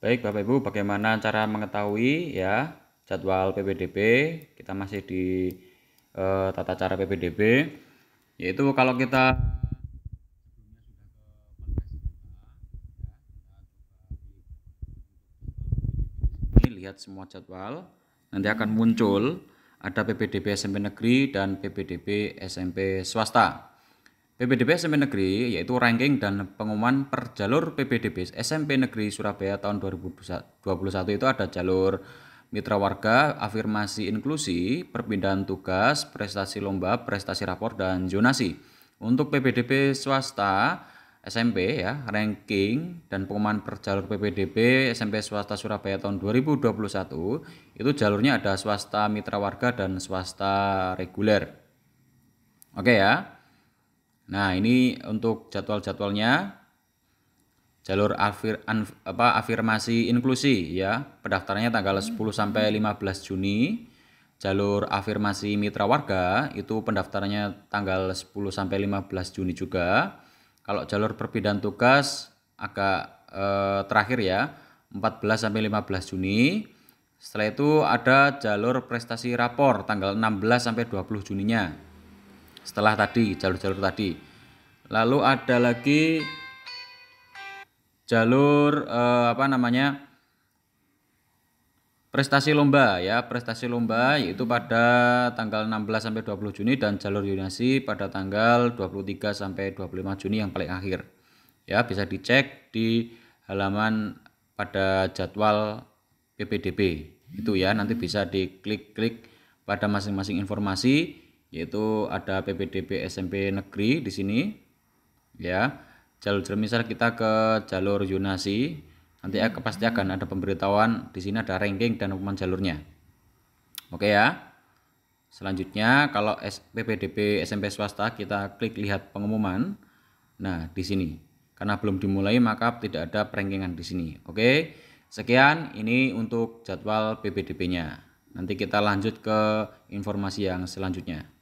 Baik Bapak Ibu, bagaimana cara mengetahui ya jadwal PPDB? Kita masih di e, tata cara PPDB yaitu kalau kita ini lihat semua jadwal nanti akan muncul ada PPDB SMP negeri dan PPDB SMP swasta. PPDB SMP Negeri yaitu ranking dan pengumuman per jalur PPDB SMP Negeri Surabaya tahun 2021 itu ada jalur mitra warga, afirmasi inklusi, perpindahan tugas, prestasi lomba, prestasi rapor dan zonasi. Untuk PPDB swasta SMP ya, ranking dan pengumuman per jalur PPDB SMP swasta Surabaya tahun 2021 itu jalurnya ada swasta mitra warga dan swasta reguler. Oke ya. Nah, ini untuk jadwal-jadwalnya jalur afir, anf, apa, afirmasi inklusi ya. Pendaftarannya tanggal 10 hmm. sampai 15 Juni. Jalur afirmasi mitra warga itu pendaftarannya tanggal 10 sampai 15 Juni juga. Kalau jalur perbedaan tugas agak eh, terakhir ya, 14 sampai 15 Juni. Setelah itu ada jalur prestasi rapor tanggal 16 sampai 20 Juninya setelah tadi jalur-jalur tadi lalu ada lagi jalur eh, apa namanya prestasi lomba ya prestasi lomba yaitu pada tanggal 16 sampai 20 Juni dan jalur yunasi pada tanggal 23 sampai 25 Juni yang paling akhir ya bisa dicek di halaman pada jadwal PPDB itu ya nanti bisa diklik-klik pada masing-masing informasi yaitu ada PPDB SMP negeri di sini ya jalur misal kita ke jalur yunasi nanti ya, pasti akan ada pemberitahuan di sini ada ranking dan hukuman jalurnya oke ya selanjutnya kalau PPDB SMP swasta kita klik lihat pengumuman nah di sini karena belum dimulai maka tidak ada perenggengan di sini oke sekian ini untuk jadwal PPDB nya nanti kita lanjut ke informasi yang selanjutnya